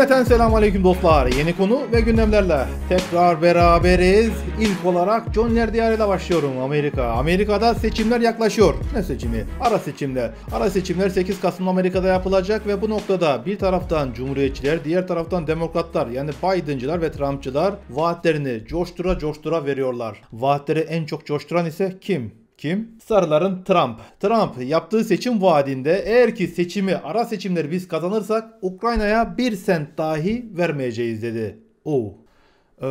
Hürmeten selamun aleyküm dostlar. Yeni konu ve gündemlerle tekrar beraberiz. İlk olarak John Ler diyarıyla başlıyorum Amerika. Amerika'da seçimler yaklaşıyor. Ne seçimi? Ara seçimler. Ara seçimler 8 Kasım'da Amerika'da yapılacak ve bu noktada bir taraftan Cumhuriyetçiler, diğer taraftan Demokratlar yani Biden'cılar ve Trump'çılar vaatlerini coştura coştura veriyorlar. Vaatleri en çok coşturan ise kim? Kim? Sarıların Trump. Trump yaptığı seçim vaadinde eğer ki seçimi ara seçimleri biz kazanırsak Ukrayna'ya bir sent dahi vermeyeceğiz dedi. Oo. Ee,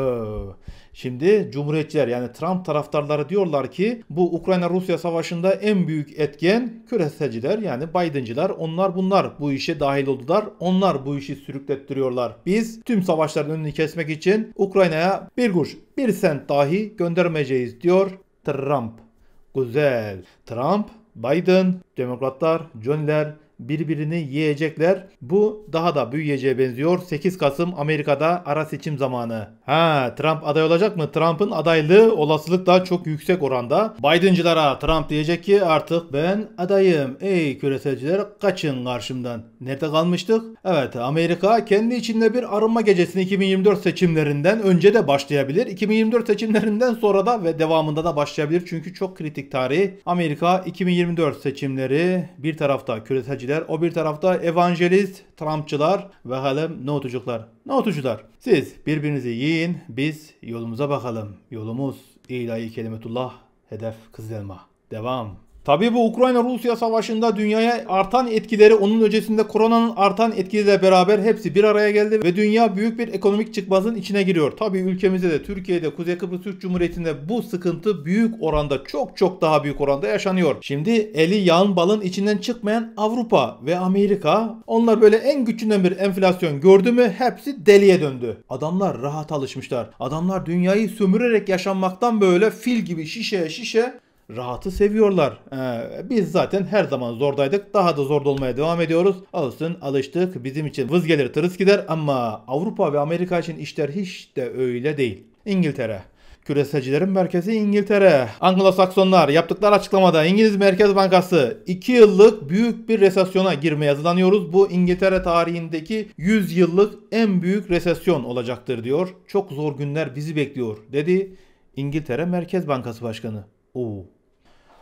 şimdi Cumhuriyetçiler yani Trump taraftarları diyorlar ki bu Ukrayna-Rusya savaşında en büyük etken küreselciler yani Biden'cılar onlar bunlar bu işe dahil oldular. Onlar bu işi sürüklettiriyorlar. Biz tüm savaşların önünü kesmek için Ukrayna'ya bir kuruş bir sent dahi göndermeyeceğiz diyor Trump. Güzel. Trump, Biden, demokratlar, Johnny'ler birbirini yiyecekler. Bu daha da büyüyeceğe benziyor. 8 Kasım Amerika'da ara seçim zamanı. Ha Trump aday olacak mı? Trump'ın adaylığı olasılık da çok yüksek oranda. Biden'cılara Trump diyecek ki artık ben adayım. Ey küreselciler kaçın karşımdan. Nerede kalmıştık? Evet Amerika kendi içinde bir arınma gecesini 2024 seçimlerinden önce de başlayabilir. 2024 seçimlerinden sonra da ve devamında da başlayabilir. Çünkü çok kritik tarih. Amerika 2024 seçimleri bir tarafta küreselciler milliyetçiler, o bir tarafta evangelist Trumpçılar ve halim notucular. Notucular, siz birbirinizi yiyin, biz yolumuza bakalım. Yolumuz ilahi kelimetullah, hedef kızılma. Devam. Tabii bu Ukrayna-Rusya savaşında dünyaya artan etkileri onun öncesinde koronanın artan etkileriyle beraber hepsi bir araya geldi ve dünya büyük bir ekonomik çıkmazın içine giriyor. Tabii ülkemizde de Türkiye'de Kuzey Kıbrıs Türk Cumhuriyeti'nde bu sıkıntı büyük oranda çok çok daha büyük oranda yaşanıyor. Şimdi eli yağın balın içinden çıkmayan Avrupa ve Amerika onlar böyle en güçünden bir enflasyon gördü mü hepsi deliye döndü. Adamlar rahat alışmışlar. Adamlar dünyayı sömürerek yaşanmaktan böyle fil gibi şişe şişe rahatı seviyorlar. Ee, biz zaten her zaman zordaydık. Daha da zorda olmaya devam ediyoruz. Alışsın alıştık. Bizim için vız gelir tırıs gider ama Avrupa ve Amerika için işler hiç de öyle değil. İngiltere. Küreselcilerin merkezi İngiltere. Anglo-Saksonlar yaptıkları açıklamada İngiliz Merkez Bankası 2 yıllık büyük bir resesyona girmeye hazırlanıyoruz. Bu İngiltere tarihindeki 100 yıllık en büyük resesyon olacaktır diyor. Çok zor günler bizi bekliyor dedi İngiltere Merkez Bankası Başkanı. Oo.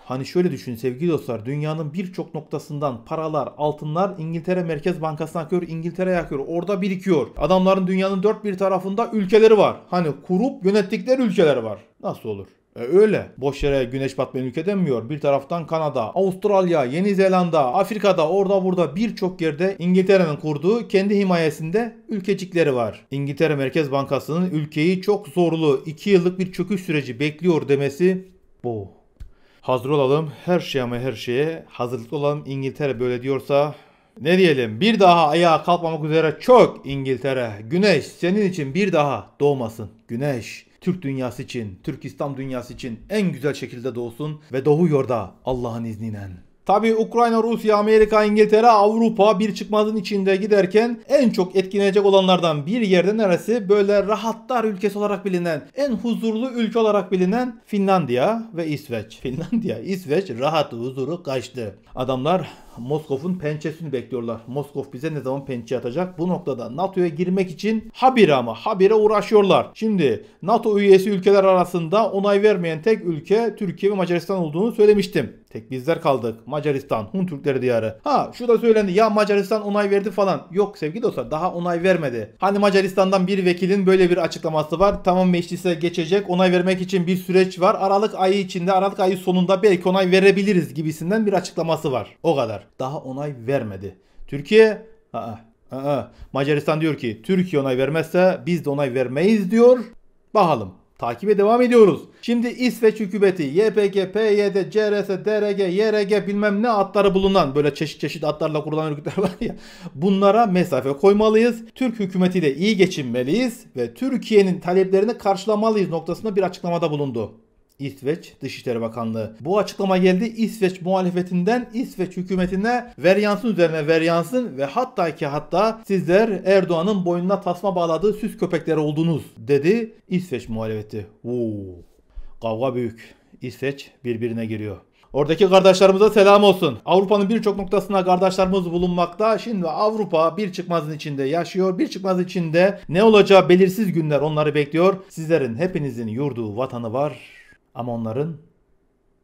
Hani şöyle düşün sevgili dostlar dünyanın birçok noktasından paralar, altınlar İngiltere Merkez Bankası'na akıyor, İngiltere'ye akıyor. Orada birikiyor. Adamların dünyanın dört bir tarafında ülkeleri var. Hani kurup yönettikleri ülkeler var. Nasıl olur? E öyle. Boş yere güneş batmayan ülke demiyor. Bir taraftan Kanada, Avustralya, Yeni Zelanda, Afrika'da orada burada birçok yerde İngiltere'nin kurduğu kendi himayesinde ülkecikleri var. İngiltere Merkez Bankası'nın ülkeyi çok zorlu 2 yıllık bir çöküş süreci bekliyor demesi bu hazır olalım. Her şeye ama her şeye hazırlıklı olalım. İngiltere böyle diyorsa ne diyelim bir daha ayağa kalkmamak üzere çok İngiltere. Güneş senin için bir daha doğmasın. Güneş Türk dünyası için, Türk İslam dünyası için en güzel şekilde doğsun ve doğuyor da Allah'ın izniyle. Tabi Ukrayna, Rusya, Amerika, İngiltere, Avrupa bir çıkmazın içinde giderken en çok etkileyecek olanlardan bir yerde neresi? Böyle rahatlar ülkesi olarak bilinen, en huzurlu ülke olarak bilinen Finlandiya ve İsveç. Finlandiya, İsveç rahat huzuru kaçtı. Adamlar Moskov'un pençesini bekliyorlar. Moskov bize ne zaman pençe atacak? Bu noktada NATO'ya girmek için habire ama habire uğraşıyorlar. Şimdi NATO üyesi ülkeler arasında onay vermeyen tek ülke Türkiye ve Macaristan olduğunu söylemiştim. Tek bizler kaldık. Macaristan, Hun Türkleri diyarı. Ha şu da söylendi ya Macaristan onay verdi falan. Yok sevgili dostlar daha onay vermedi. Hani Macaristan'dan bir vekilin böyle bir açıklaması var. Tamam meclise geçecek onay vermek için bir süreç var. Aralık ayı içinde Aralık ayı sonunda belki onay verebiliriz gibisinden bir açıklaması var. O kadar daha onay vermedi. Türkiye aa, aa. Macaristan diyor ki Türkiye onay vermezse biz de onay vermeyiz diyor. Bakalım takibe devam ediyoruz. Şimdi İsveç hükümeti YPG, PYD, CRS, DRG, YRG bilmem ne atları bulunan böyle çeşit çeşit atlarla kurulan örgütler var ya bunlara mesafe koymalıyız. Türk hükümetiyle iyi geçinmeliyiz ve Türkiye'nin taleplerini karşılamalıyız noktasında bir açıklamada bulundu. İsveç Dışişleri Bakanlığı. Bu açıklama geldi İsveç muhalefetinden İsveç hükümetine veryansın üzerine veryansın ve hatta ki hatta sizler Erdoğan'ın boynuna tasma bağladığı süs köpekleri oldunuz dedi İsveç muhalefeti. Oo, kavga büyük. İsveç birbirine giriyor. Oradaki kardeşlerimize selam olsun. Avrupa'nın birçok noktasında kardeşlerimiz bulunmakta. Şimdi Avrupa bir çıkmazın içinde yaşıyor. Bir çıkmazın içinde ne olacağı belirsiz günler onları bekliyor. Sizlerin hepinizin yurdu vatanı var. Ama onların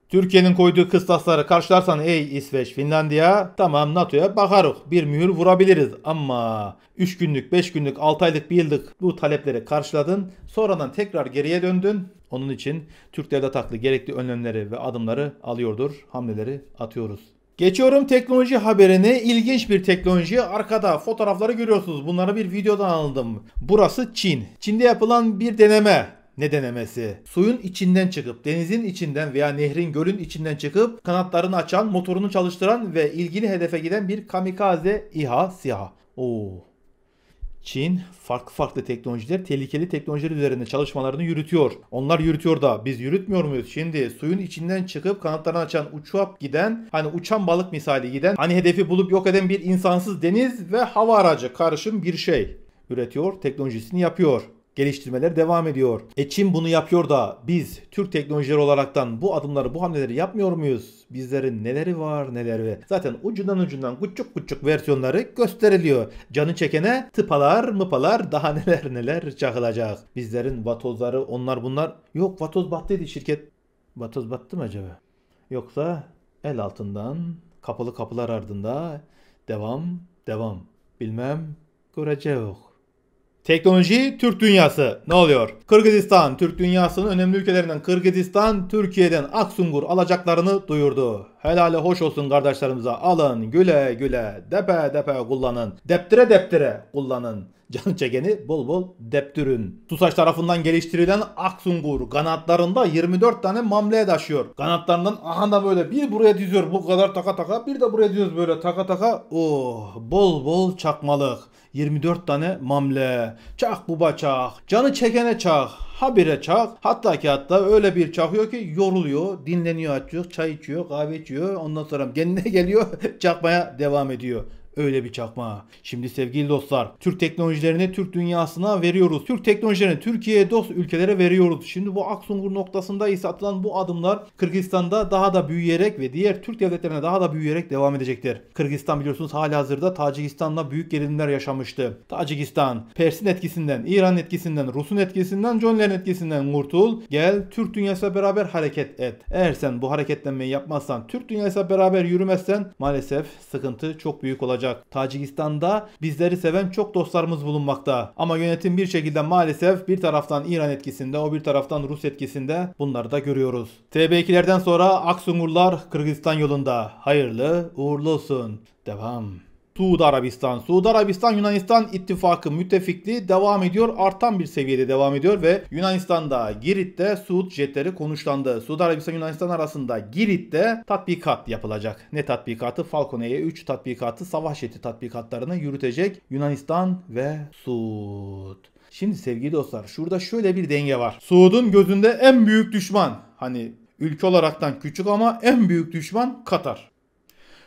Türkiye'nin koyduğu kıstasları karşılarsan ey İsveç, Finlandiya tamam NATO'ya bakarık bir mühür vurabiliriz ama 3 günlük, 5 günlük, 6 aylık, 1 yıllık bu talepleri karşıladın. Sonradan tekrar geriye döndün. Onun için Türk devlet haklı gerekli önlemleri ve adımları alıyordur, hamleleri atıyoruz. Geçiyorum teknoloji haberine. İlginç bir teknoloji. Arkada fotoğrafları görüyorsunuz. Bunları bir videodan aldım. Burası Çin. Çin'de yapılan bir deneme ne denemesi. Suyun içinden çıkıp, denizin içinden veya nehrin, gölün içinden çıkıp kanatlarını açan, motorunu çalıştıran ve ilgili hedefe giden bir kamikaze İHA SİHA. Oo. Çin farklı farklı teknolojiler, tehlikeli teknolojiler üzerinde çalışmalarını yürütüyor. Onlar yürütüyor da biz yürütmüyor muyuz? Şimdi suyun içinden çıkıp kanatlarını açan uçup giden, hani uçan balık misali giden, hani hedefi bulup yok eden bir insansız deniz ve hava aracı karışım bir şey üretiyor, teknolojisini yapıyor geliştirmeler devam ediyor. E Çin bunu yapıyor da biz Türk teknolojileri olaraktan bu adımları bu hamleleri yapmıyor muyuz? Bizlerin neleri var neleri. Zaten ucundan ucundan küçük küçük versiyonları gösteriliyor. Canı çekene tıpalar mıpalar daha neler neler çakılacak. Bizlerin vatozları onlar bunlar. Yok vatoz battıydı şirket. Vatoz battı mı acaba? Yoksa el altından kapalı kapılar ardında devam devam. Bilmem göreceğiz. Teknoloji Türk Dünyası ne oluyor? Kırgızistan Türk Dünyası'nın önemli ülkelerinden Kırgızistan Türkiye'den Aksungur alacaklarını duyurdu. Helali hoş olsun kardeşlerimize alın güle güle depe depe kullanın deptire deptire kullanın. Can çekeni bol bol deptürün. TUSAŞ tarafından geliştirilen Aksungur kanatlarında 24 tane mamle taşıyor. Kanatlarından aha da böyle bir buraya diziyor bu kadar taka taka bir de buraya diziyoruz böyle taka taka. Oh bol bol çakmalık. 24 tane mamle, çak bu çak, canı çekene çak, habire çak. Hatta ki hatta öyle bir çakıyor ki yoruluyor, dinleniyor açıyor, çay içiyor, kahve içiyor. Ondan sonra kendine geliyor, çakmaya devam ediyor öyle bir çakma. Şimdi sevgili dostlar Türk teknolojilerini Türk dünyasına veriyoruz. Türk teknolojilerini Türkiye'ye dost ülkelere veriyoruz. Şimdi bu Aksungur noktasında ise atılan bu adımlar Kırgızistan'da daha da büyüyerek ve diğer Türk devletlerine daha da büyüyerek devam edecektir. Kırgızistan biliyorsunuz hali hazırda Tacikistan'la büyük gerilimler yaşamıştı. Tacikistan, Pers'in etkisinden, İran etkisinden, Rus'un etkisinden, John'lerin etkisinden kurtul. Gel Türk dünyasıyla beraber hareket et. Eğer sen bu hareketlenmeyi yapmazsan, Türk dünyasıyla beraber yürümezsen maalesef sıkıntı çok büyük olacak olacak. Tacikistan'da bizleri seven çok dostlarımız bulunmakta. Ama yönetim bir şekilde maalesef bir taraftan İran etkisinde, o bir taraftan Rus etkisinde bunları da görüyoruz. TB2'lerden sonra Aksungurlar Kırgızistan yolunda. Hayırlı, uğurlu olsun. Devam. Suudi Arabistan. Suudi Arabistan Yunanistan ittifakı müttefikliği devam ediyor. Artan bir seviyede devam ediyor ve Yunanistan'da Girit'te Suud jetleri konuşlandı. Suudi Arabistan Yunanistan arasında Girit'te tatbikat yapılacak. Ne tatbikatı? Falcon E3 tatbikatı savaş jeti tatbikatlarını yürütecek Yunanistan ve Suud. Şimdi sevgili dostlar şurada şöyle bir denge var. Suud'un gözünde en büyük düşman hani ülke olaraktan küçük ama en büyük düşman Katar.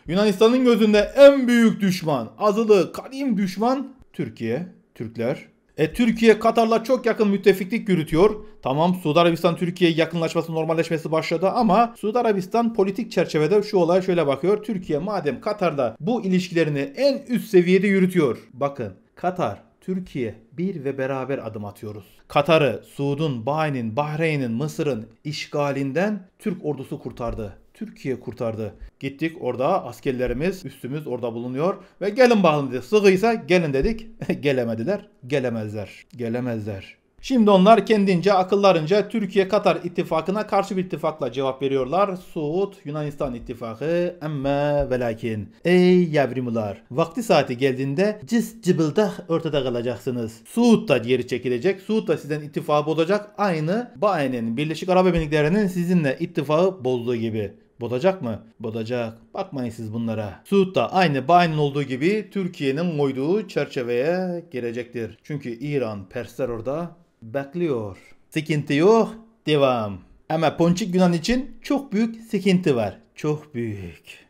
Yunanistan'ın gözünde en büyük düşman, azılı kadim düşman Türkiye, Türkler. E, Türkiye Katar'la çok yakın müttefiklik yürütüyor. Tamam Suudi Arabistan Türkiye'ye yakınlaşması normalleşmesi başladı ama Suudi Arabistan politik çerçevede şu olaya şöyle bakıyor. Türkiye madem Katar'da bu ilişkilerini en üst seviyede yürütüyor. Bakın Katar, Türkiye bir ve beraber adım atıyoruz. Katar'ı Suud'un, Bahreyn'in, Bahreyn'in, Mısır'ın işgalinden Türk ordusu kurtardı. Türkiye kurtardı. Gittik orada askerlerimiz üstümüz orada bulunuyor ve gelin bakalım dedi. Sığıysa gelin dedik. Gelemediler. Gelemezler. Gelemezler. Şimdi onlar kendince akıllarınca Türkiye-Katar ittifakına karşı bir ittifakla cevap veriyorlar. Suud-Yunanistan ittifakı emme velakin. Ey yavrimular vakti saati geldiğinde cız cıbılda ortada kalacaksınız. Suud da geri çekilecek. Suud da sizden ittifakı bozacak. Aynı Bahen'in Birleşik Arap Emirlikleri'nin sizinle ittifakı bozduğu gibi. Bodacak mı? Bodacak. Bakmayın siz bunlara. Suud da aynı Biden'ın olduğu gibi Türkiye'nin koyduğu çerçeveye gelecektir. Çünkü İran, Persler orada bekliyor. Sıkıntı yok. Devam. Ama Ponçik Yunan için çok büyük sıkıntı var. Çok büyük.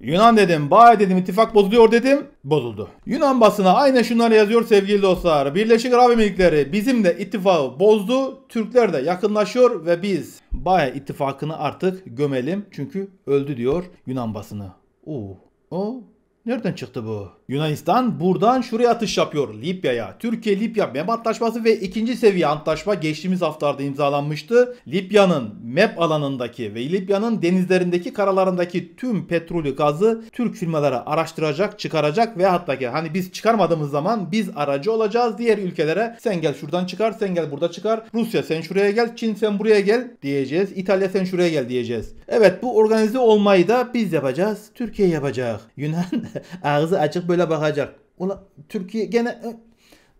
Yunan dedim, bay dedim, ittifak bozuluyor dedim, bozuldu. Yunan basına aynı şunları yazıyor sevgili dostlar. Birleşik Arap Emirlikleri bizim de ittifakı bozdu, Türkler de yakınlaşıyor ve biz Baye ittifakını artık gömelim çünkü öldü diyor Yunan basını. Oo, o nereden çıktı bu? Yunanistan buradan şuraya atış yapıyor Libya'ya. Türkiye-Libya MEP antlaşması ve ikinci seviye antlaşma geçtiğimiz haftalarda imzalanmıştı. Libya'nın MEP alanındaki ve Libya'nın denizlerindeki karalarındaki tüm petrolü gazı Türk firmalara araştıracak, çıkaracak ve hatta ki hani biz çıkarmadığımız zaman biz aracı olacağız diğer ülkelere. Sen gel şuradan çıkar, sen gel burada çıkar. Rusya sen şuraya gel, Çin sen buraya gel diyeceğiz. İtalya sen şuraya gel diyeceğiz. Evet bu organize olmayı da biz yapacağız. Türkiye yapacak. Yunan ağzı açık böyle böyle bakacak. Ula, Türkiye gene e,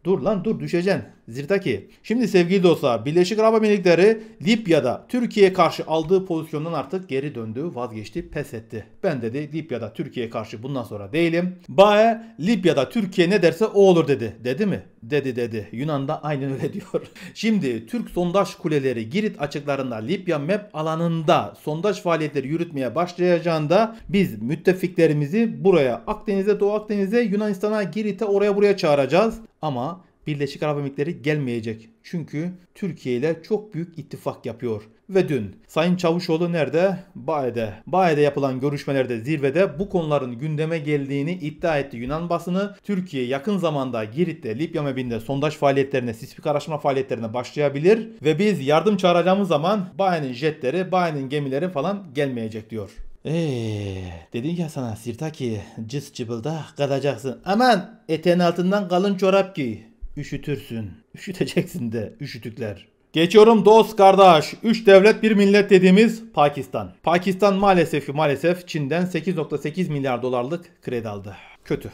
dur lan dur düşeceksin. Zirtaki. Şimdi sevgili dostlar Birleşik Arap Emirlikleri Libya'da Türkiye'ye karşı aldığı pozisyondan artık geri döndü, vazgeçti, pes etti. Ben dedi Libya'da Türkiye'ye karşı bundan sonra değilim. Bae Libya'da Türkiye ne derse o olur dedi. Dedi mi? Dedi dedi. Yunan'da aynen öyle diyor. Şimdi Türk sondaj kuleleri Girit açıklarında Libya MEP alanında sondaj faaliyetleri yürütmeye başlayacağında biz müttefiklerimizi buraya Akdeniz'e Doğu Akdeniz'e Yunanistan'a Girit'e oraya buraya çağıracağız. Ama Birleşik Arap Emirlikleri gelmeyecek. Çünkü Türkiye ile çok büyük ittifak yapıyor. Ve dün Sayın Çavuşoğlu nerede? Baye'de. Baye'de yapılan görüşmelerde zirvede bu konuların gündeme geldiğini iddia etti Yunan basını. Türkiye yakın zamanda Girit'te, Libya mebinde sondaj faaliyetlerine, sismik araştırma faaliyetlerine başlayabilir. Ve biz yardım çağıracağımız zaman Baye'nin jetleri, Baye'nin gemileri falan gelmeyecek diyor. Eee dedin ya sana Sirtaki cız cıbılda kalacaksın. Aman eteğin altından kalın çorap giy. Üşütürsün. Üşüteceksin de üşütükler. Geçiyorum dost kardeş. 3 devlet bir millet dediğimiz Pakistan. Pakistan maalesef maalesef Çin'den 8.8 milyar dolarlık kredi aldı. Kötü.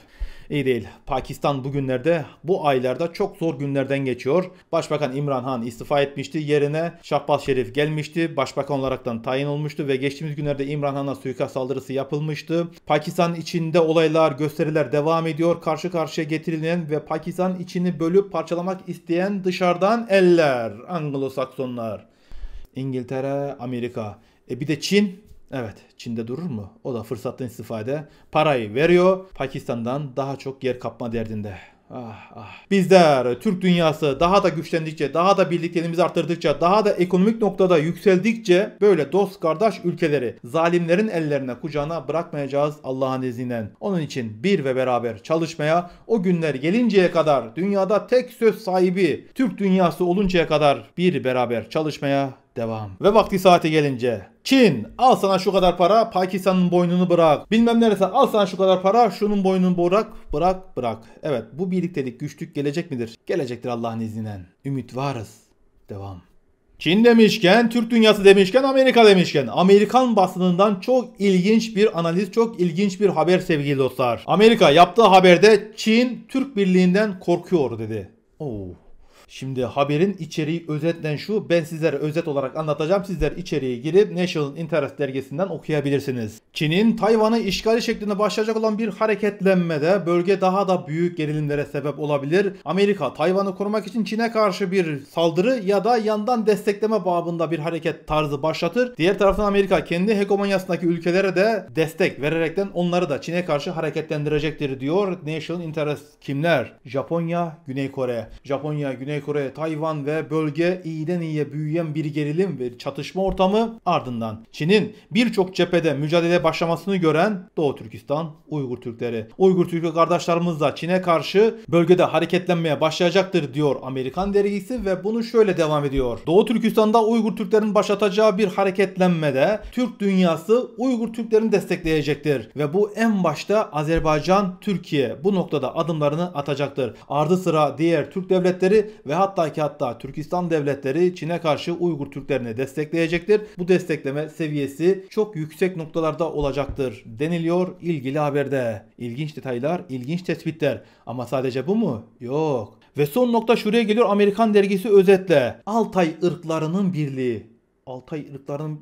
İyi değil. Pakistan bugünlerde bu aylarda çok zor günlerden geçiyor. Başbakan İmran Han istifa etmişti. Yerine Şahbaz Şerif gelmişti. Başbakan olaraktan tayin olmuştu ve geçtiğimiz günlerde İmran Han'a suikast saldırısı yapılmıştı. Pakistan içinde olaylar, gösteriler devam ediyor. Karşı karşıya getirilen ve Pakistan içini bölüp parçalamak isteyen dışarıdan eller. Anglo-Saksonlar. İngiltere, Amerika. E bir de Çin Evet Çin'de durur mu? O da fırsattan istifade parayı veriyor. Pakistan'dan daha çok yer kapma derdinde. Ah, ah. Bizler Türk dünyası daha da güçlendikçe, daha da birliklerimizi arttırdıkça, daha da ekonomik noktada yükseldikçe böyle dost kardeş ülkeleri zalimlerin ellerine kucağına bırakmayacağız Allah'ın izniyle. Onun için bir ve beraber çalışmaya o günler gelinceye kadar dünyada tek söz sahibi Türk dünyası oluncaya kadar bir beraber çalışmaya devam. Ve vakti saate gelince Çin al sana şu kadar para Pakistan'ın boynunu bırak. Bilmem neresi al sana şu kadar para şunun boynunu bırak bırak bırak. Evet bu birliktelik güçlük gelecek midir? Gelecektir Allah'ın izniyle. Ümit varız. Devam. Çin demişken, Türk dünyası demişken, Amerika demişken. Amerikan basınından çok ilginç bir analiz, çok ilginç bir haber sevgili dostlar. Amerika yaptığı haberde Çin Türk Birliği'nden korkuyor dedi. Oo. Şimdi haberin içeriği özetle şu. Ben sizlere özet olarak anlatacağım. Sizler içeriğe girip National Interest dergisinden okuyabilirsiniz. Çin'in Tayvan'ı işgali şeklinde başlayacak olan bir hareketlenmede bölge daha da büyük gerilimlere sebep olabilir. Amerika Tayvan'ı korumak için Çin'e karşı bir saldırı ya da yandan destekleme babında bir hareket tarzı başlatır. Diğer taraftan Amerika kendi hegemonyasındaki ülkelere de destek vererekten onları da Çin'e karşı hareketlendirecektir diyor National Interest. Kimler? Japonya, Güney Kore. Japonya, Güney Kore, Tayvan ve bölge iyiden iyiye büyüyen bir gerilim ve çatışma ortamı ardından Çin'in birçok cephede mücadele başlamasını gören Doğu Türkistan Uygur Türkleri. Uygur Türk kardeşlerimiz de Çin'e karşı bölgede hareketlenmeye başlayacaktır diyor Amerikan dergisi ve bunu şöyle devam ediyor. Doğu Türkistan'da Uygur Türklerin başlatacağı bir hareketlenmede Türk dünyası Uygur Türklerini destekleyecektir ve bu en başta Azerbaycan, Türkiye bu noktada adımlarını atacaktır. Ardı sıra diğer Türk devletleri ve hatta ki hatta Türkistan devletleri Çin'e karşı Uygur Türklerini destekleyecektir. Bu destekleme seviyesi çok yüksek noktalarda olacaktır deniliyor ilgili haberde. İlginç detaylar, ilginç tespitler ama sadece bu mu? Yok. Ve son nokta şuraya geliyor Amerikan dergisi özetle. Altay ırklarının birliği. Altay ırklarının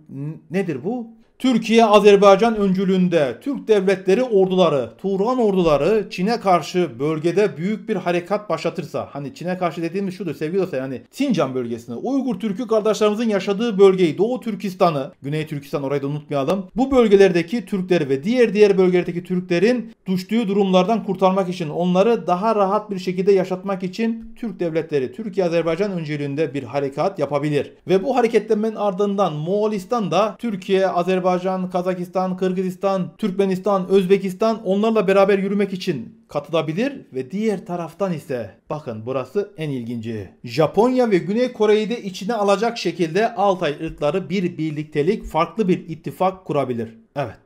nedir bu? Türkiye Azerbaycan öncülüğünde Türk devletleri orduları, Turan orduları Çin'e karşı bölgede büyük bir harekat başlatırsa hani Çin'e karşı dediğimiz şudur sevgili dostlar hani Sincan bölgesini, Uygur Türk'ü kardeşlerimizin yaşadığı bölgeyi, Doğu Türkistan'ı, Güney Türkistan orayı da unutmayalım. Bu bölgelerdeki Türkleri ve diğer diğer bölgelerdeki Türklerin düştüğü durumlardan kurtarmak için onları daha rahat bir şekilde yaşatmak için Türk devletleri Türkiye Azerbaycan öncülüğünde bir harekat yapabilir. Ve bu hareketlenmenin ardından Moğolistan da Türkiye Azerbaycan Azerbaycan, Kazakistan, Kırgızistan, Türkmenistan, Özbekistan onlarla beraber yürümek için katılabilir ve diğer taraftan ise bakın burası en ilginci. Japonya ve Güney Kore'yi de içine alacak şekilde Altay ırkları bir birliktelik farklı bir ittifak kurabilir. Evet.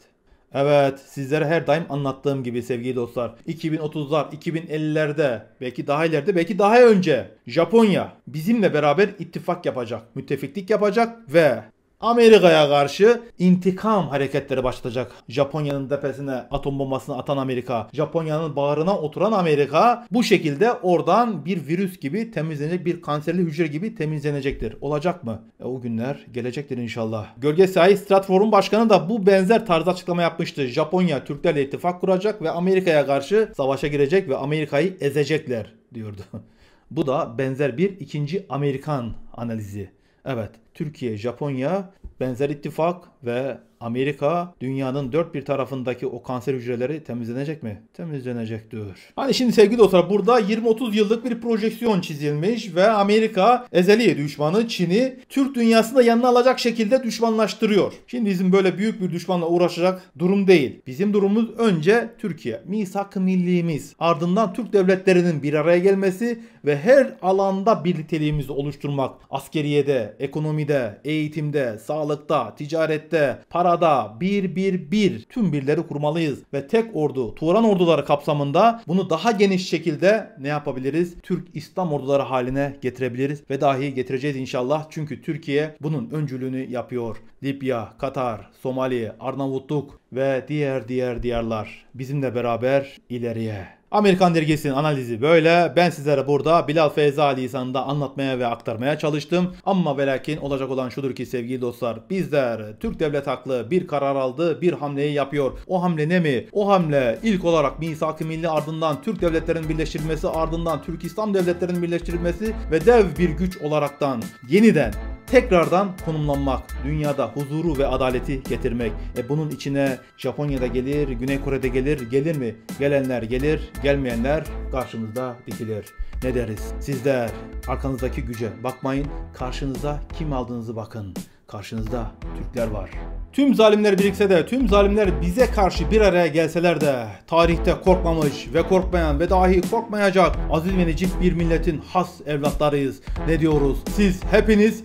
Evet sizlere her daim anlattığım gibi sevgili dostlar 2030'lar 2050'lerde belki daha ileride belki daha önce Japonya bizimle beraber ittifak yapacak müttefiklik yapacak ve Amerika'ya karşı intikam hareketleri başlatacak. Japonya'nın tepesine atom bombasını atan Amerika, Japonya'nın bağrına oturan Amerika bu şekilde oradan bir virüs gibi temizlenecek, bir kanserli hücre gibi temizlenecektir. Olacak mı? E, o günler gelecektir inşallah. Gölge sahi Stratform Başkanı da bu benzer tarzda açıklama yapmıştı. Japonya Türklerle ittifak kuracak ve Amerika'ya karşı savaşa girecek ve Amerika'yı ezecekler diyordu. bu da benzer bir ikinci Amerikan analizi. Evet Türkiye, Japonya benzer ittifak ve Amerika dünyanın dört bir tarafındaki o kanser hücreleri temizlenecek mi? Temizlenecek diyor. Hani şimdi sevgili dostlar burada 20-30 yıllık bir projeksiyon çizilmiş ve Amerika ezeli düşmanı Çin'i Türk dünyasında yanına alacak şekilde düşmanlaştırıyor. Şimdi bizim böyle büyük bir düşmanla uğraşacak durum değil. Bizim durumumuz önce Türkiye. Misak milliğimiz. Ardından Türk devletlerinin bir araya gelmesi ve her alanda birlikteliğimizi oluşturmak. Askeriyede, ekonomi ekonomide, eğitimde, sağlıkta, ticarette, parada bir bir bir tüm birleri kurmalıyız ve tek ordu Turan orduları kapsamında bunu daha geniş şekilde ne yapabiliriz? Türk İslam orduları haline getirebiliriz ve dahi getireceğiz inşallah. Çünkü Türkiye bunun öncülüğünü yapıyor. Libya, Katar, Somali, Arnavutluk ve diğer diğer diyarlar bizimle beraber ileriye. Amerikan dergisinin analizi böyle. Ben sizlere burada Bilal Feyza lisanında anlatmaya ve aktarmaya çalıştım. Ama ve olacak olan şudur ki sevgili dostlar bizler Türk devlet haklı bir karar aldı bir hamleyi yapıyor. O hamle ne mi? O hamle ilk olarak misak-ı milli ardından Türk Devletlerin birleştirilmesi ardından Türk İslam Devletlerin birleştirilmesi ve dev bir güç olaraktan yeniden tekrardan konumlanmak, dünyada huzuru ve adaleti getirmek. E bunun içine Japonya'da gelir, Güney Kore'de gelir, gelir mi? Gelenler gelir, gelmeyenler karşımızda dikilir. Ne deriz? Sizler arkanızdaki güce bakmayın, karşınıza kim aldığınızı bakın. Karşınızda Türkler var. Tüm zalimler birikse de, tüm zalimler bize karşı bir araya gelseler de, tarihte korkmamış ve korkmayan ve dahi korkmayacak aziz ve necip bir milletin has evlatlarıyız. Ne diyoruz? Siz hepiniz